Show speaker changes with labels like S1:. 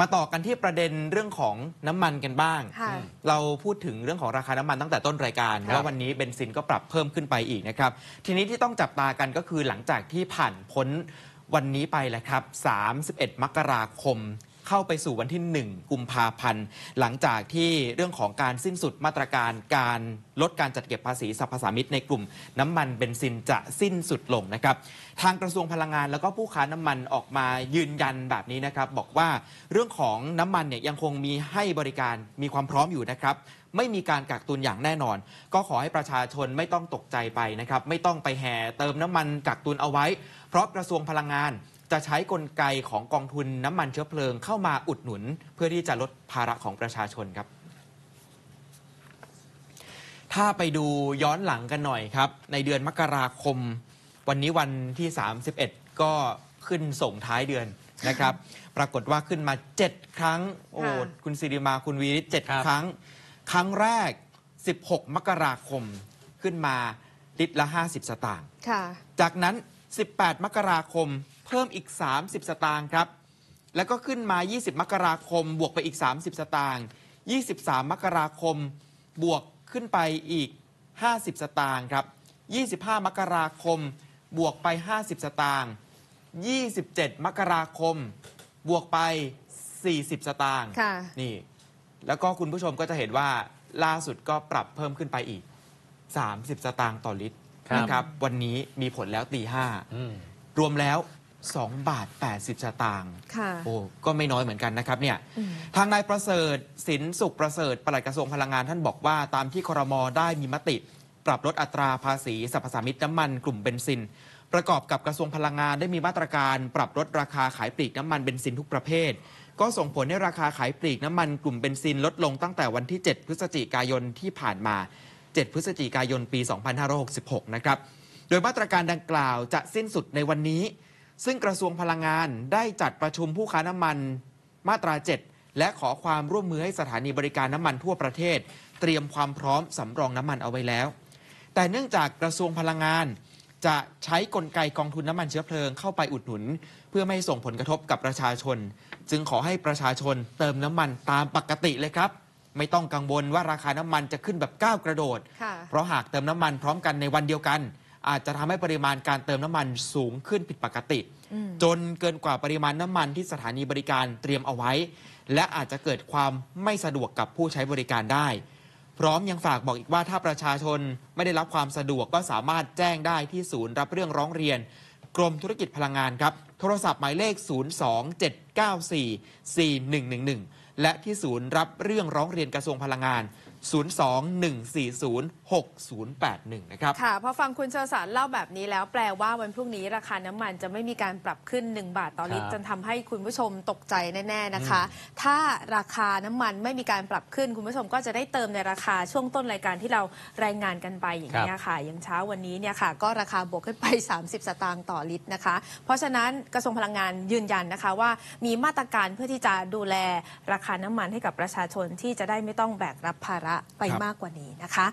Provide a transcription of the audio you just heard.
S1: มาต่อกันที่ประเด็นเรื่องของน้ำมันกันบ้าง เราพูดถึงเรื่องของราคาน้ำมันตั้งแต่ต้นรายการล้ววันนี้เบนซินก็ปรับเพิ่มขึ้นไปอีกนะครับ ทีนี้ที่ต้องจับตากันก็คือหลังจากที่ผ่านพ้นวันนี้ไปแหละครับ31 มกราคมเข้าไปสู่วันที่ 1กุมภาพันธ์หลังจากที่เรื่องของการสิ้นสุดมาตรการการลดการจัดเก็บภาษีสรรพสามิตในกลุ่ม น้ำมันเบนซินจะสิ้นสุดลงนะครับทางกระทรวงพลังงานแล้วก็ผู้ค้าน้ำมันออกมายืนยันแบบนี้นะครับ บอกว่าเรื่องของน้ำมันเนี่ยยังคงมีให้บริการมีความพร้อมอยู่นะครับ ไม่มีการกักตุนอย่างแน่นอน ก็ขอให้ประชาชนไม่ต้องตกใจไปนะครับไม่ต้องไปแห่เติมน้ำมันกักตุนเอาไว้ เพราะกระทรวงพลังงานจะใช้กลไกของกองทุนน้ำมันเชื้อเพลิงเข้ามาอุดหนุนเพื่อที่จะลดภาระของประชาชนครับ ถ้าไปดูย้อนหลังกันหน่อยครับ ในเดือนมกราคม วันนี้วันที่ 31 ก็ขึ้นส่งท้ายเดือนนะครับ ปรากฏว่าขึ้นมา 7 ครั้ง โอ้ คุณสิริมาคุณวีริศเจ็ดครั้ง ครั้งแรก 16 มกราคมขึ้นมาลิตรละ 50 สตางค์จากนั้น 18 มกราคมเพิ่มอีก 30 สตางค์ครับ แล้วก็ขึ้นมา 20มกราคมบวกไปอีก 30 สตางค์23มกราคม บวกขึ้นไปอีก 50 สตางค์ครับ25มกราคม บวกไป 50 สตางค์27มกราคม บวกไป 40 สตางค์นี่ แล้วก็คุณผู้ชมก็จะเห็นว่าล่าสุดก็ปรับเพิ่มขึ้นไปอีก 30สตางค์ต่อลิตรนะครับ วันนี้มีผลแล้วตีห้ารวมแล้ว2บาท80สตางค์่ะ โอ้ ก็ไม่น้อยเหมือนกันนะครับเนี่ย ทางนายประเสริฐสินสุขประเสริฐ ปลัดกระทรวงพลังงานท่านบอกว่า ตามที่ครม ได้มีมติ ปรับลดอัตราภาษีสรรพสามิตน้ำมัน กลุ่มเบนซิน ประกอบกับกระทรวงพลังงานได้มีมาตรการ ปรับลดราคาขายปลีกน้ำมันเบนซินทุกประเภท ก็ส่งผลให้ราคาขายปลีกน้ำมัน กลุ่มเบนซินลดลงตั้งแต่วันที่ 7 พฤศจิกายนที่ผ่านมา 7พฤศจิกายนปี2566นะครับ โดยมาตรการดังกล่าวจะสิ้นสุดในวันนี้ซึ่งกระทรวงพลังงานได้จัดประชุมผู้ค้าน้ำมัน มาตรา7และขอความร่วมมือให้สถานีบริการน้ำมันทั่วประเทศ เตรียมความพร้อมสำรองน้ำมันเอาไว้แล้ว แต่เนื่องจากกระทรวงพลังงาน จะใช้กลไกกองทุนน้ำมันเชื้อเพลิงเข้าไปอุดหนุน เพื่อไม่ส่งผลกระทบกับประชาชน จึงขอให้ประชาชน เติมน้ำมันตามปกติเลยครับ ไม่ต้องกังวลว่าราคาน้ำมันจะขึ้นแบบก้าวกระโดด เพราะหากเติมน้ำมันพร้อมกันในวันเดียวกันอาจจะทำให้ปริมาณการเติมน้ำมันสูงขึ้นผิดปกติ จนเกินกว่าปริมาณน้ำมันที่สถานีบริการเตรียมเอาไว้ และอาจจะเกิดความไม่สะดวกกับผู้ใช้บริการได้ พร้อมยังฝากบอกอีกว่าถ้าประชาชนไม่ได้รับความสะดวกก็สามารถแจ้งได้ที่ศูนย์รับเรื่องร้องเรียน กรมธุรกิจพลังงานครับโทรศัพท์หมายเลข 027944111 และที่ศูนย์รับเรื่องร้องเรียนกระทรวงพลังงาน 021406081 นะครับ ค่ะพอฟังคุณเชลสารเล่าแบบนี้แล้ว แปลว่าวันพรุ่งนี้ราคาน้ำมันจะไม่มีการปรับขึ้น 1 บาทต่อลิตรจนทำให้คุณผู้ชมตกใจแน่ ๆ นะคะ ถ้าราคาน้ำมันไม่มีการปรับขึ้นคุณผู้ชมก็จะได้เติมในราคาช่วงต้นรายการที่เรารายงานกันไปอย่างนี้ค่ะอย่างเช้าวันนี้เนี่ยค่ะ ก็ราคาบวกขึ้นไป 30 สตางค์ต่อลิตรนะคะ เพราะฉะนั้นกระทรวงพลังงานยืนยันนะคะว่า มีมาตรการเพื่อที่จะดูแลราคาน้ำมันให้กับประชาชนที่จะได้ไม่ต้องแบกรับภาระไปมากกว่านี้นะคะ